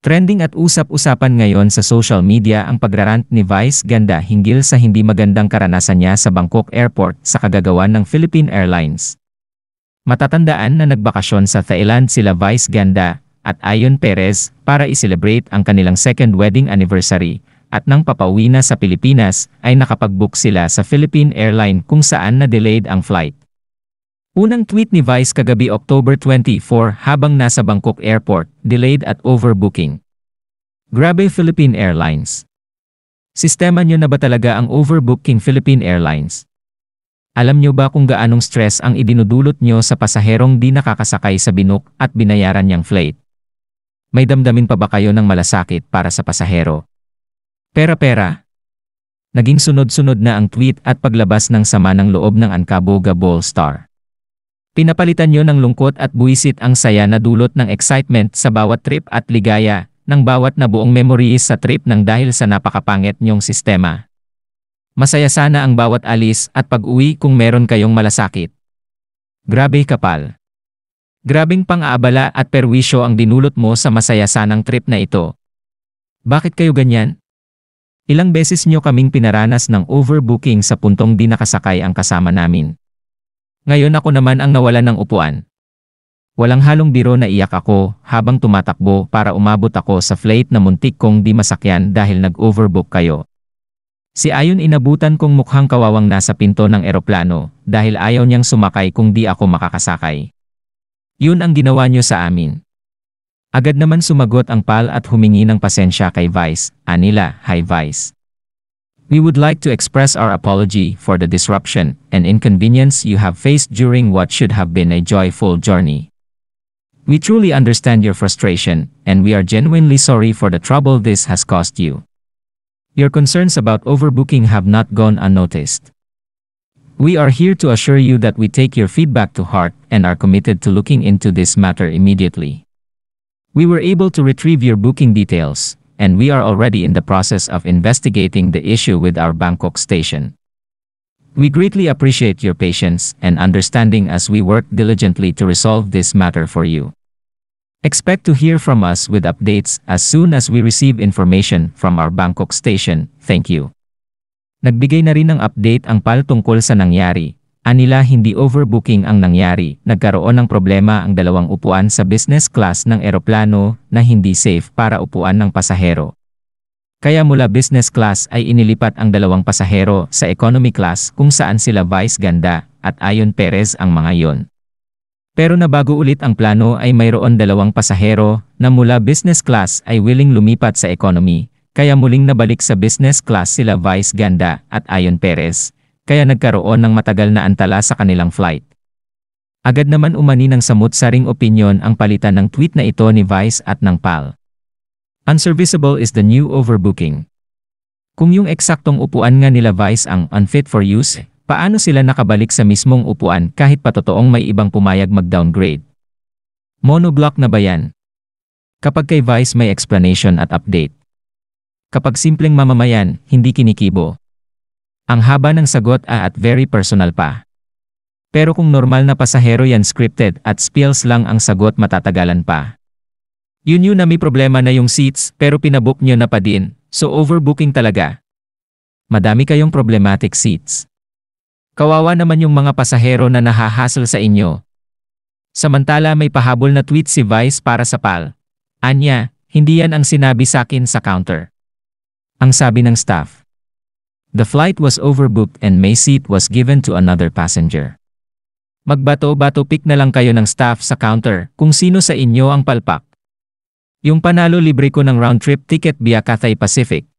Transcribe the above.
Trending at usap-usapan ngayon sa social media ang pagrarant ni Vice Ganda hinggil sa hindi magandang karanasan niya sa Bangkok Airport sa kagagawan ng Philippine Airlines. Matatandaan na nagbakasyon sa Thailand sila Vice Ganda at Ayon Perez para i-celebrate ang kanilang second wedding anniversary at nang papauwi na sa Pilipinas ay nakapag-book sila sa Philippine Airline kung saan na-delayed ang flight. Unang tweet ni Vice kagabi October 24 habang nasa Bangkok Airport, delayed at overbooking. Grabe Philippine Airlines. Sistema nyo na ba talaga ang overbooking Philippine Airlines? Alam nyo ba kung gaanong stress ang idinudulot nyo sa pasaherong di nakakasakay sa binok at binayaran niyang flight? May damdamin pa ba kayo ng malasakit para sa pasahero? Pera-pera. Naging sunod-sunod na ang tweet at paglabas ng sama ng loob ng Ankaboga Ball Star. Pinapalitan nyo ng lungkot at buwisit ang saya na dulot ng excitement sa bawat trip at ligaya ng bawat na buong memories sa trip ng dahil sa napakapangit nyong sistema. Masaya sana ang bawat alis at pag-uwi kung meron kayong malasakit. Grabe kapal. Grabing pang-aabala at perwisyo ang dinulot mo sa masaya sanang trip na ito. Bakit kayo ganyan? Ilang beses nyo kaming pinaranas ng overbooking sa puntong di nakasakay ang kasama namin. Ngayon ako naman ang nawalan ng upuan. Walang halong biro na iyak ako habang tumatakbo para umabot ako sa flight na muntik kong di masakyan dahil nag-overbook kayo. Si Ayon inabutan kong mukhang kawawang nasa pinto ng eroplano dahil ayaw niyang sumakay kung di ako makakasakay. Yun ang ginawa niyo sa amin. Agad naman sumagot ang pal at humingi ng pasensya kay Vice. Anila, hi Vice. We would like to express our apology for the disruption and inconvenience you have faced during what should have been a joyful journey. We truly understand your frustration, and we are genuinely sorry for the trouble this has caused you. Your concerns about overbooking have not gone unnoticed. We are here to assure you that we take your feedback to heart and are committed to looking into this matter immediately. We were able to retrieve your booking details, and we are already in the process of investigating the issue with our Bangkok station. We greatly appreciate your patience and understanding as we work diligently to resolve this matter for you. Expect to hear from us with updates as soon as we receive information from our Bangkok station. Thank you. Nagbigay na rin ng update ang PAL tungkol sa nangyari Anila hindi overbooking ang nangyari, nagkaroon ng problema ang dalawang upuan sa business class ng eroplano na hindi safe para upuan ng pasahero. Kaya mula business class ay inilipat ang dalawang pasahero sa economy class kung saan sila vice ganda at Ayon Perez ang mga yon. Pero nabago ulit ang plano ay mayroon dalawang pasahero na mula business class ay willing lumipat sa economy, kaya muling nabalik sa business class sila Vice Ganda at Ayon Perez, kaya nagkaroon ng matagal na antala sa kanilang flight. Agad naman umani ng samut-saring opinion ang palitan ng tweet na ito ni Vice at ng PAL. Unserviceable is the new overbooking. Kung yung eksaktong upuan nga nila Vice ang unfit for use, paano sila nakabalik sa mismong upuan kahit patotoong may ibang pumayag mag-downgrade? Monoblock na ba yan? Kapag kay Vice may explanation at update. Kapag simpleng mamamayan, hindi kinikibo. Ang haba ng sagot a at very personal pa. Pero kung normal na pasahero yan scripted at spills lang ang sagot matatagalan pa. Yun yun na may problema na yung seats pero pinabook nyo na pa din, so overbooking talaga. Madami kayong problematic seats. Kawawa naman yung mga pasahero na nahahasal sa inyo. Samantala may pahabol na tweet si Vice para sa PAL. Anya, hindi yan ang sinabi sa akin sa counter. Ang sabi ng staff. The flight was overbooked and May seat was given to another passenger. Magbato-bato pick na lang kayo ng staff sa counter kung sino sa inyo ang palpak. Yung panalo libre ko ng round trip ticket via Cathay Pacific.